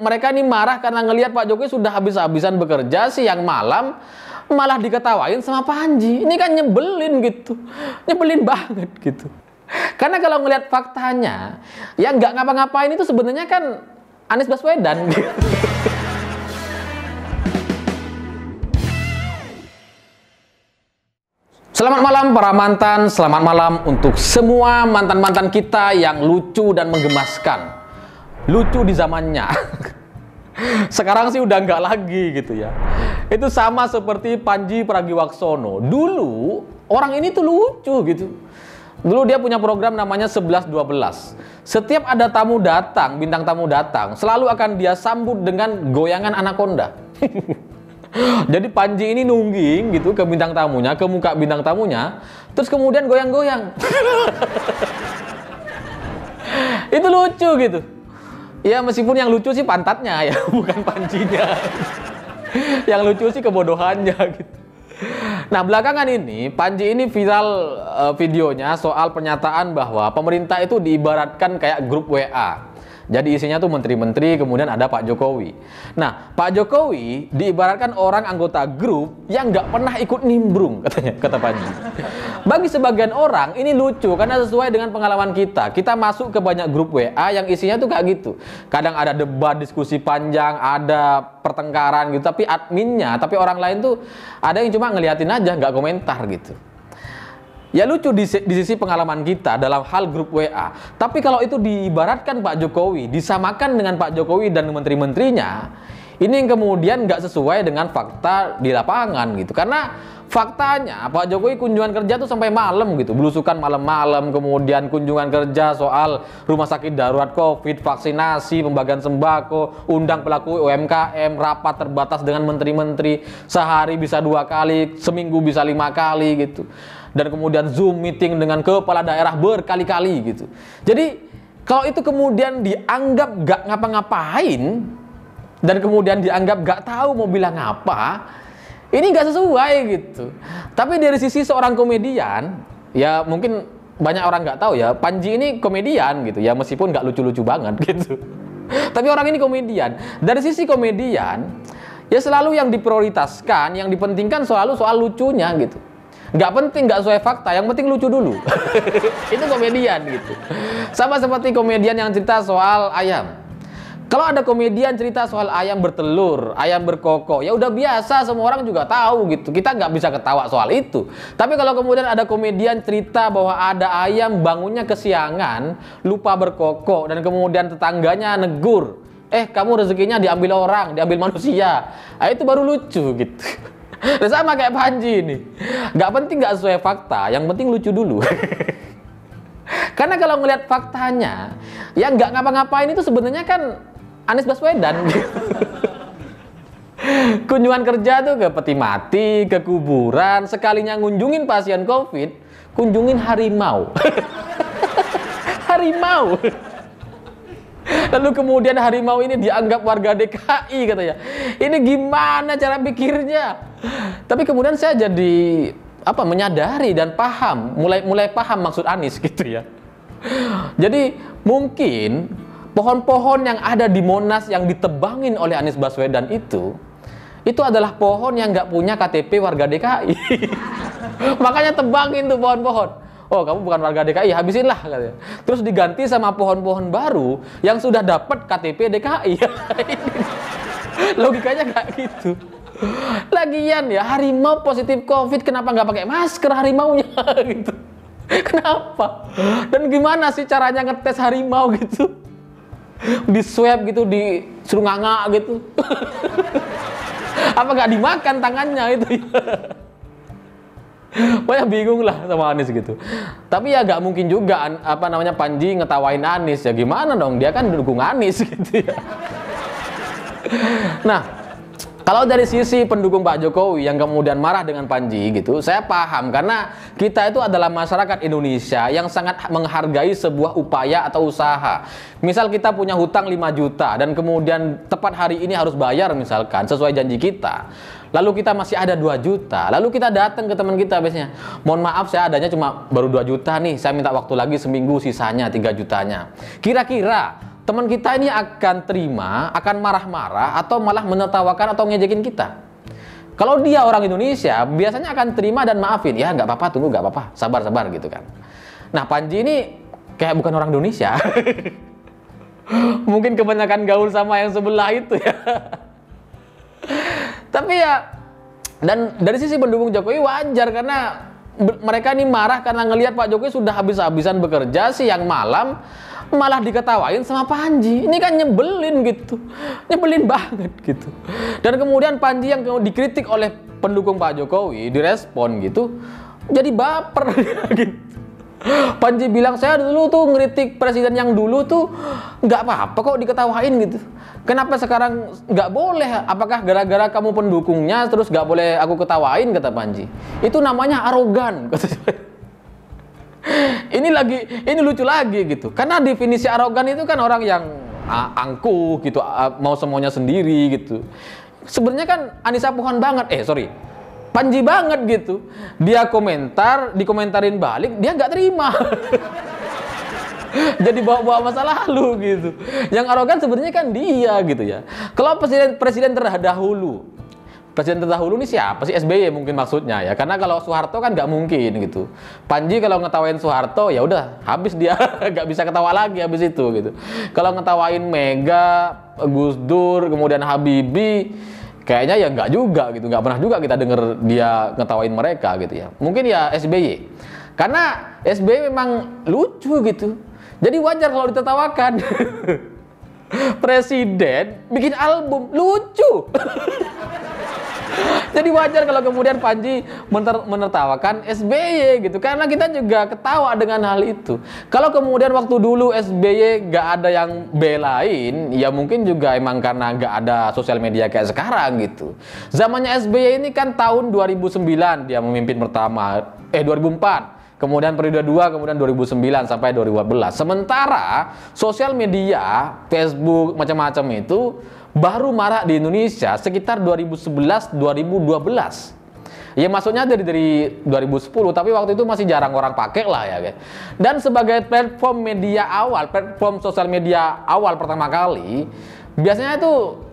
mereka ini marah karena ngelihat Pak Jokowi sudah habis-habisan bekerja siang malam malah diketawain sama Panji. Ini kan nyebelin gitu. Nyebelin banget gitu. Karena kalau ngelihat faktanya, yang nggak ngapa-ngapain itu sebenarnya kan Anies Baswedan. Gitu. Selamat malam para mantan, selamat malam untuk semua mantan-mantan kita yang lucu dan menggemaskan lucu di zamannya. Sekarang sih udah nggak lagi gitu ya. Itu sama seperti Panji Pragiwaksono. Dulu orang ini tuh lucu gitu. Dulu dia punya program namanya 11-12. Setiap ada tamu datang, bintang tamu datang, selalu akan dia sambut dengan goyangan anaconda. Jadi Panji ini nungging gitu ke bintang tamunya, ke muka bintang tamunya, terus kemudian goyang-goyang. Itu lucu gitu. Ya meskipun yang lucu sih pantatnya ya, bukan pancinya. yang lucu sih kebodohannya gitu. Nah belakangan ini Panji ini viral uh, videonya soal pernyataan bahwa pemerintah itu diibaratkan kayak grup WA. Jadi isinya tuh menteri-menteri, kemudian ada Pak Jokowi. Nah, Pak Jokowi diibaratkan orang anggota grup yang nggak pernah ikut nimbrung, katanya, kata Panji. Bagi sebagian orang, ini lucu karena sesuai dengan pengalaman kita. Kita masuk ke banyak grup WA yang isinya tuh kayak gitu. Kadang ada debat, diskusi panjang, ada pertengkaran gitu, tapi adminnya, tapi orang lain tuh ada yang cuma ngeliatin aja, nggak komentar gitu. Ya lucu di, di sisi pengalaman kita dalam hal grup WA. Tapi kalau itu diibaratkan Pak Jokowi, disamakan dengan Pak Jokowi dan menteri-menterinya, ini yang kemudian nggak sesuai dengan fakta di lapangan gitu. Karena faktanya Pak Jokowi kunjungan kerja tuh sampai malam gitu, belusukan malam-malam, kemudian kunjungan kerja soal rumah sakit darurat COVID, vaksinasi, pembagian sembako, undang pelaku UMKM, rapat terbatas dengan menteri-menteri, sehari bisa dua kali, seminggu bisa lima kali gitu dan kemudian Zoom meeting dengan kepala daerah berkali-kali gitu. Jadi kalau itu kemudian dianggap gak ngapa-ngapain dan kemudian dianggap gak tahu mau bilang apa, ini gak sesuai gitu. Tapi dari sisi seorang komedian, ya mungkin banyak orang gak tahu ya, Panji ini komedian gitu ya, meskipun gak lucu-lucu banget gitu. Tapi orang ini komedian. Dari sisi komedian, ya selalu yang diprioritaskan, yang dipentingkan selalu soal lucunya gitu. Nggak penting, nggak sesuai fakta. Yang penting lucu dulu. itu komedian gitu. Sama seperti komedian yang cerita soal ayam. Kalau ada komedian cerita soal ayam bertelur, ayam berkoko, ya udah biasa semua orang juga tahu gitu. Kita nggak bisa ketawa soal itu. Tapi kalau kemudian ada komedian cerita bahwa ada ayam bangunnya kesiangan, lupa berkoko dan kemudian tetangganya negur, eh kamu rezekinya diambil orang, diambil manusia, nah, itu baru lucu gitu. sama kayak Panji ini. Gak penting gak sesuai fakta, yang penting lucu dulu. Karena kalau ngelihat faktanya, yang nggak ngapa-ngapain itu sebenarnya kan Anies Baswedan. Kunjungan kerja tuh ke peti mati, ke kuburan, sekalinya ngunjungin pasien COVID, kunjungin harimau. harimau. Lalu kemudian harimau ini dianggap warga DKI katanya. Ini gimana cara pikirnya? Tapi kemudian saya jadi apa menyadari dan paham, mulai mulai paham maksud Anies gitu ya. Jadi mungkin pohon-pohon yang ada di Monas yang ditebangin oleh Anies Baswedan itu itu adalah pohon yang nggak punya KTP warga DKI. Makanya tebangin tuh pohon-pohon oh kamu bukan warga DKI habisinlah katanya terus diganti sama pohon-pohon baru yang sudah dapat KTP DKI logikanya nggak gitu lagian ya harimau positif covid kenapa nggak pakai masker harimaunya gitu kenapa dan gimana sih caranya ngetes harimau gitu di swab gitu di suruh nganga gitu apa nggak dimakan tangannya itu ya bingung lah sama Anies gitu. Tapi ya gak mungkin juga apa namanya Panji ngetawain Anies ya gimana dong? Dia kan dukung Anies gitu ya. Nah, kalau dari sisi pendukung Pak Jokowi yang kemudian marah dengan Panji gitu, saya paham karena kita itu adalah masyarakat Indonesia yang sangat menghargai sebuah upaya atau usaha. Misal kita punya hutang 5 juta dan kemudian tepat hari ini harus bayar misalkan sesuai janji kita lalu kita masih ada 2 juta, lalu kita datang ke teman kita biasanya, mohon maaf saya adanya cuma baru 2 juta nih, saya minta waktu lagi seminggu sisanya 3 jutanya. Kira-kira teman kita ini akan terima, akan marah-marah atau malah menertawakan atau ngejekin kita. Kalau dia orang Indonesia, biasanya akan terima dan maafin. Ya nggak apa-apa, tunggu nggak apa-apa, sabar-sabar gitu kan. Nah Panji ini kayak bukan orang Indonesia. Mungkin kebanyakan gaul sama yang sebelah itu ya. Tapi ya, dan dari sisi pendukung Jokowi wajar karena mereka ini marah karena ngelihat Pak Jokowi sudah habis-habisan bekerja siang malam malah diketawain sama Panji. Ini kan nyebelin gitu. Nyebelin banget gitu. Dan kemudian Panji yang dikritik oleh pendukung Pak Jokowi direspon gitu jadi baper gitu. Panji bilang saya dulu tuh ngeritik presiden yang dulu tuh nggak apa-apa kok diketawain gitu. Kenapa sekarang nggak boleh? Apakah gara-gara kamu pendukungnya terus nggak boleh aku ketawain kata Panji? Itu namanya arogan kata saya. ini lagi ini lucu lagi gitu. Karena definisi arogan itu kan orang yang angkuh gitu, mau semuanya sendiri gitu. Sebenarnya kan Anissa Pohan banget, eh sorry, Panji banget gitu. Dia komentar, dikomentarin balik, dia nggak terima. Jadi bawa-bawa masa lalu gitu. Yang arogan sebenarnya kan dia gitu ya. Kalau presiden presiden terdahulu presiden terdahulu ini siapa sih SBY mungkin maksudnya ya karena kalau Soeharto kan nggak mungkin gitu Panji kalau ngetawain Soeharto ya udah habis dia nggak bisa ketawa lagi habis itu gitu kalau ngetawain Mega Gus Dur kemudian Habibi kayaknya ya nggak juga gitu nggak pernah juga kita denger dia ngetawain mereka gitu ya mungkin ya SBY karena SBY memang lucu gitu jadi wajar kalau ditertawakan presiden bikin album lucu Jadi wajar kalau kemudian Panji menter menertawakan SBY gitu karena kita juga ketawa dengan hal itu. Kalau kemudian waktu dulu SBY gak ada yang belain, ya mungkin juga emang karena gak ada sosial media kayak sekarang gitu. Zamannya SBY ini kan tahun 2009 dia memimpin pertama, eh 2004 kemudian periode 2, kemudian 2009 sampai 2012. Sementara sosial media, Facebook, macam-macam itu baru marak di Indonesia sekitar 2011-2012. Ya maksudnya dari dari 2010 tapi waktu itu masih jarang orang pakai lah ya. Guys. Dan sebagai platform media awal, platform sosial media awal pertama kali biasanya itu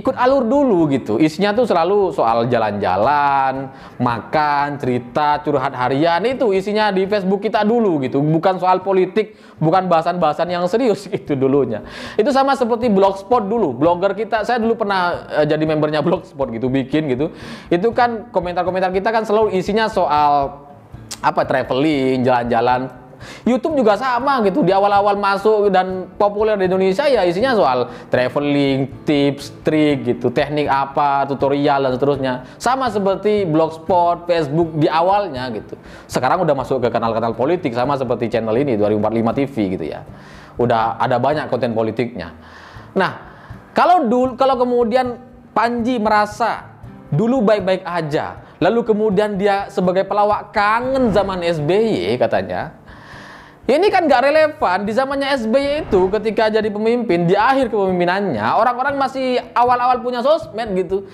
ikut alur dulu gitu. Isinya tuh selalu soal jalan-jalan, makan, cerita, curhat harian itu isinya di Facebook kita dulu gitu. Bukan soal politik, bukan bahasan-bahasan yang serius itu dulunya. Itu sama seperti blogspot dulu. Blogger kita, saya dulu pernah eh, jadi membernya blogspot gitu, bikin gitu. Itu kan komentar-komentar kita kan selalu isinya soal apa traveling, jalan-jalan, YouTube juga sama gitu di awal-awal masuk dan populer di Indonesia ya isinya soal traveling, tips, trik gitu, teknik apa, tutorial dan seterusnya. Sama seperti blogspot, Facebook di awalnya gitu. Sekarang udah masuk ke kanal-kanal politik sama seperti channel ini 2045 TV gitu ya. Udah ada banyak konten politiknya. Nah, kalau dulu kalau kemudian Panji merasa dulu baik-baik aja, lalu kemudian dia sebagai pelawak kangen zaman SBY katanya, ini kan nggak relevan di zamannya SBY itu ketika jadi pemimpin di akhir kepemimpinannya orang-orang masih awal-awal punya sosmed gitu.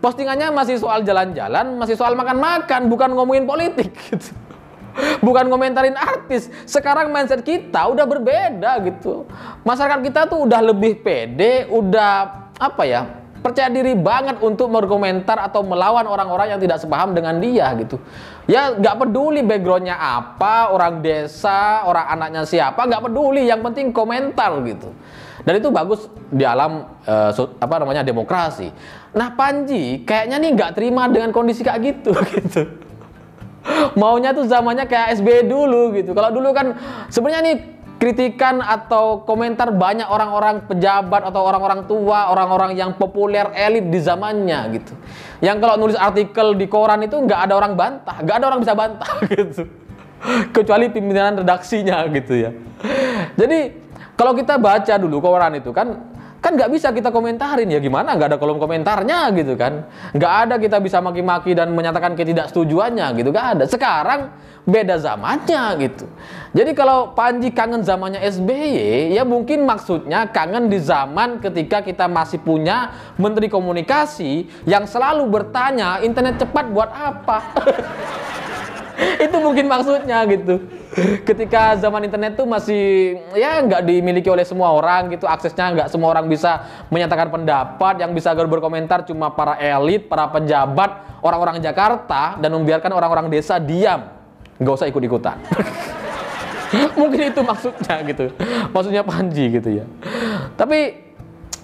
Postingannya masih soal jalan-jalan, masih soal makan-makan, bukan ngomongin politik gitu. Bukan komentarin artis. Sekarang mindset kita udah berbeda gitu. Masyarakat kita tuh udah lebih pede, udah apa ya? percaya diri banget untuk berkomentar atau melawan orang-orang yang tidak sepaham dengan dia gitu. Ya nggak peduli backgroundnya apa, orang desa, orang anaknya siapa, nggak peduli. Yang penting komentar gitu. Dan itu bagus di alam uh, apa namanya demokrasi. Nah Panji kayaknya nih nggak terima dengan kondisi kayak gitu gitu. Maunya tuh zamannya kayak SB dulu gitu. Kalau dulu kan sebenarnya nih kritikan atau komentar banyak orang-orang pejabat atau orang-orang tua, orang-orang yang populer elit di zamannya gitu. Yang kalau nulis artikel di koran itu nggak ada orang bantah, nggak ada orang bisa bantah gitu. Kecuali pimpinan redaksinya gitu ya. Jadi kalau kita baca dulu koran itu kan kan nggak bisa kita komentarin ya gimana nggak ada kolom komentarnya gitu kan nggak ada kita bisa maki-maki dan menyatakan ketidaksetujuannya gitu nggak ada sekarang beda zamannya gitu jadi kalau Panji kangen zamannya SBY ya mungkin maksudnya kangen di zaman ketika kita masih punya Menteri Komunikasi yang selalu bertanya internet cepat buat apa itu mungkin maksudnya gitu ketika zaman internet tuh masih ya nggak dimiliki oleh semua orang gitu aksesnya nggak semua orang bisa menyatakan pendapat yang bisa berkomentar cuma para elit para pejabat orang-orang Jakarta dan membiarkan orang-orang desa diam nggak usah ikut-ikutan mungkin itu maksudnya gitu maksudnya Panji gitu ya tapi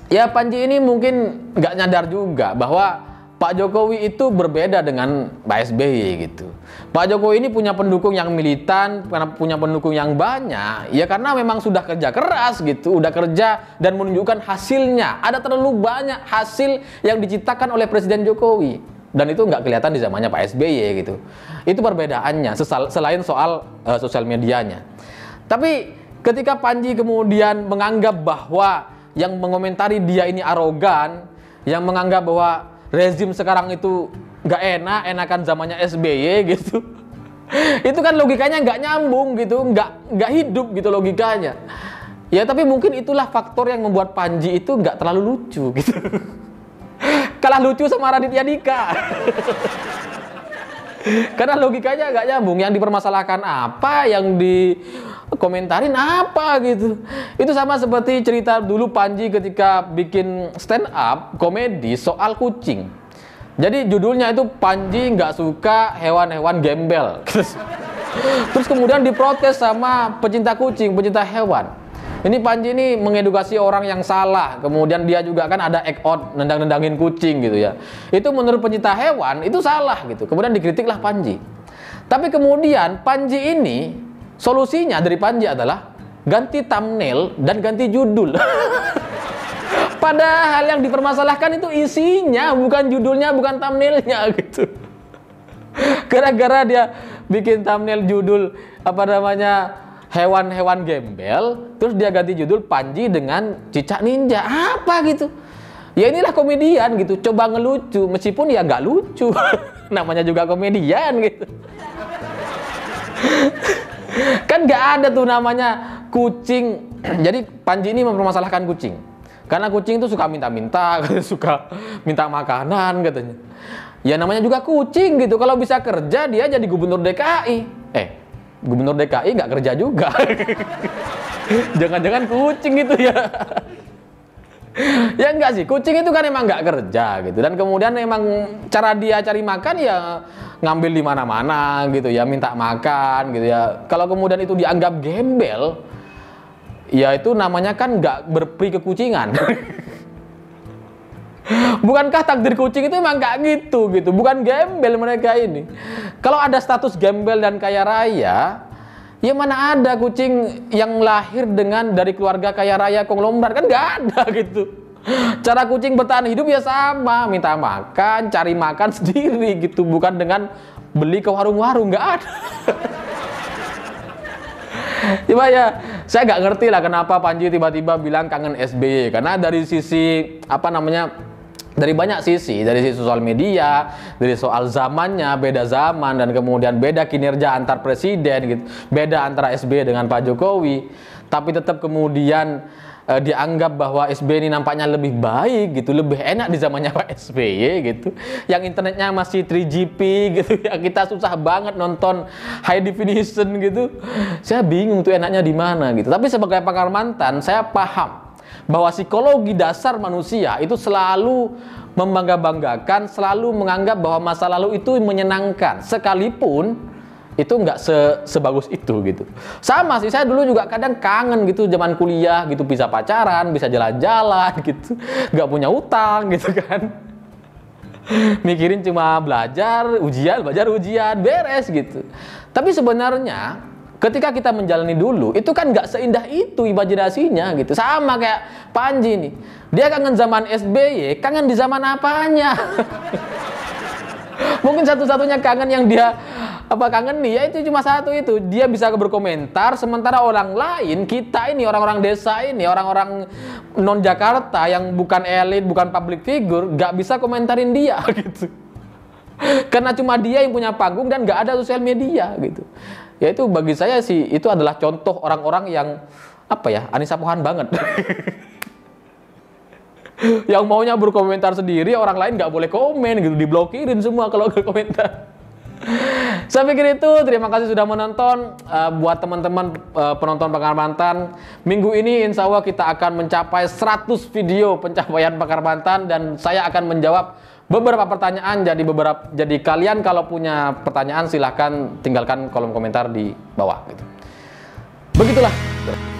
ya Panji ini mungkin nggak nyadar juga bahwa Pak Jokowi itu berbeda dengan Pak SBY gitu. Pak Jokowi ini punya pendukung yang militan, punya pendukung yang banyak, ya karena memang sudah kerja keras gitu, udah kerja dan menunjukkan hasilnya. Ada terlalu banyak hasil yang diciptakan oleh Presiden Jokowi dan itu nggak kelihatan di zamannya Pak SBY gitu. Itu perbedaannya sesal, selain soal uh, sosial medianya. Tapi ketika Panji kemudian menganggap bahwa yang mengomentari dia ini arogan, yang menganggap bahwa rezim sekarang itu nggak enak, enakan zamannya SBY gitu. itu kan logikanya nggak nyambung gitu, nggak nggak hidup gitu logikanya. Ya tapi mungkin itulah faktor yang membuat Panji itu nggak terlalu lucu gitu. Kalah lucu sama Raditya Dika. Karena logikanya nggak nyambung. Yang dipermasalahkan apa, yang di komentarin apa gitu. Itu sama seperti cerita dulu Panji ketika bikin stand up komedi soal kucing. Jadi judulnya itu Panji nggak suka hewan-hewan gembel. Terus kemudian diprotes sama pecinta kucing, pecinta hewan. Ini Panji ini mengedukasi orang yang salah. Kemudian dia juga kan ada act out nendang-nendangin kucing gitu ya. Itu menurut pecinta hewan itu salah gitu. Kemudian dikritiklah Panji. Tapi kemudian Panji ini Solusinya dari Panji adalah ganti thumbnail dan ganti judul. Padahal yang dipermasalahkan itu isinya, bukan judulnya, bukan thumbnailnya gitu. Gara-gara dia bikin thumbnail judul apa namanya hewan-hewan gembel, terus dia ganti judul Panji dengan cicak ninja. Apa gitu? Ya inilah komedian gitu, coba ngelucu meskipun ya nggak lucu. Namanya juga komedian gitu kan nggak ada tuh namanya kucing. Jadi Panji ini mempermasalahkan kucing. Karena kucing itu suka minta-minta, suka minta makanan katanya. Ya namanya juga kucing gitu. Kalau bisa kerja dia jadi gubernur DKI. Eh, gubernur DKI nggak kerja juga. Jangan-jangan kucing gitu ya. ya enggak sih, kucing itu kan emang nggak kerja gitu. Dan kemudian emang cara dia cari makan ya ngambil di mana-mana gitu ya, minta makan gitu ya. Kalau kemudian itu dianggap gembel, ya itu namanya kan nggak berpri kekucingan. Bukankah takdir kucing itu emang nggak gitu gitu? Bukan gembel mereka ini. Kalau ada status gembel dan kaya raya, Ya mana ada kucing yang lahir dengan dari keluarga kaya raya konglomerat kan nggak ada gitu. Cara kucing bertahan hidup ya sama, minta makan, cari makan sendiri gitu, bukan dengan beli ke warung-warung nggak ada. Cuma ya, saya nggak ngerti lah kenapa Panji tiba-tiba bilang kangen SBY karena dari sisi apa namanya dari banyak sisi, dari sisi sosial media, dari soal zamannya, beda zaman dan kemudian beda kinerja antar presiden gitu, beda antara SBY dengan Pak Jokowi, tapi tetap kemudian e, dianggap bahwa SBY ini nampaknya lebih baik gitu, lebih enak di zamannya Pak SBY gitu. Yang internetnya masih 3GP gitu, yang kita susah banget nonton high definition gitu. Saya bingung tuh enaknya di mana gitu. Tapi sebagai pakar mantan, saya paham bahwa psikologi dasar manusia itu selalu membangga-banggakan, selalu menganggap bahwa masa lalu itu menyenangkan, sekalipun itu nggak se sebagus itu gitu. Sama sih saya dulu juga kadang kangen gitu zaman kuliah gitu bisa pacaran, bisa jalan-jalan gitu, nggak punya utang gitu kan. Mikirin cuma belajar, ujian, belajar, ujian, beres gitu. Tapi sebenarnya ketika kita menjalani dulu itu kan nggak seindah itu imajinasinya gitu sama kayak Panji nih dia kangen zaman SBY kangen di zaman apanya mungkin satu-satunya kangen yang dia apa kangen nih? Ya itu cuma satu itu dia bisa berkomentar sementara orang lain kita ini orang-orang desa ini orang-orang non Jakarta yang bukan elit bukan public figure nggak bisa komentarin dia gitu karena cuma dia yang punya panggung dan nggak ada sosial media gitu ya itu bagi saya sih itu adalah contoh orang-orang yang apa ya Anissa Pohan banget yang maunya berkomentar sendiri orang lain nggak boleh komen gitu diblokirin semua kalau berkomentar saya pikir itu terima kasih sudah menonton uh, buat teman-teman uh, penonton pakar mantan minggu ini insya Allah kita akan mencapai 100 video pencapaian pakar mantan dan saya akan menjawab beberapa pertanyaan jadi beberapa jadi kalian kalau punya pertanyaan silahkan tinggalkan kolom komentar di bawah gitu. Begitulah.